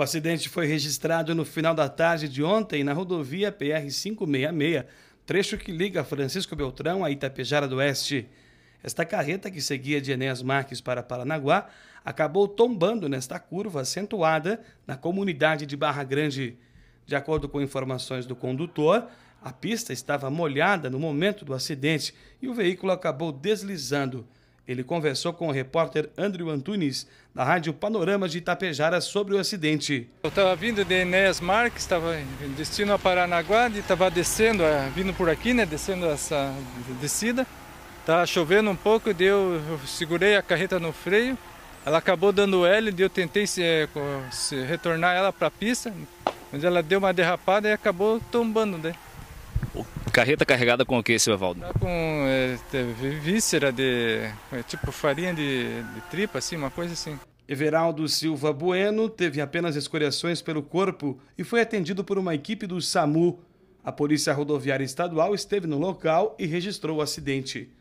O acidente foi registrado no final da tarde de ontem na rodovia PR-566, trecho que liga Francisco Beltrão a Itapejara do Oeste. Esta carreta, que seguia de Enéas Marques para Paranaguá, acabou tombando nesta curva acentuada na comunidade de Barra Grande. De acordo com informações do condutor, a pista estava molhada no momento do acidente e o veículo acabou deslizando. Ele conversou com o repórter Andrew Antunes, da Rádio Panorama de Itapejara, sobre o acidente. Eu estava vindo de Enéas Marques, estava em destino a Paranaguá, e estava descendo, eh, vindo por aqui, né, descendo essa descida. Tá chovendo um pouco, deu, eu segurei a carreta no freio, ela acabou dando L, eu tentei se, eh, se retornar ela para a pista, mas ela deu uma derrapada e acabou tombando, né? Carreta carregada com o que, seu Evaldo? Tá com é, víscera de. É, tipo farinha de, de tripa, assim, uma coisa assim. Everaldo Silva Bueno teve apenas escoriações pelo corpo e foi atendido por uma equipe do SAMU. A Polícia Rodoviária Estadual esteve no local e registrou o acidente.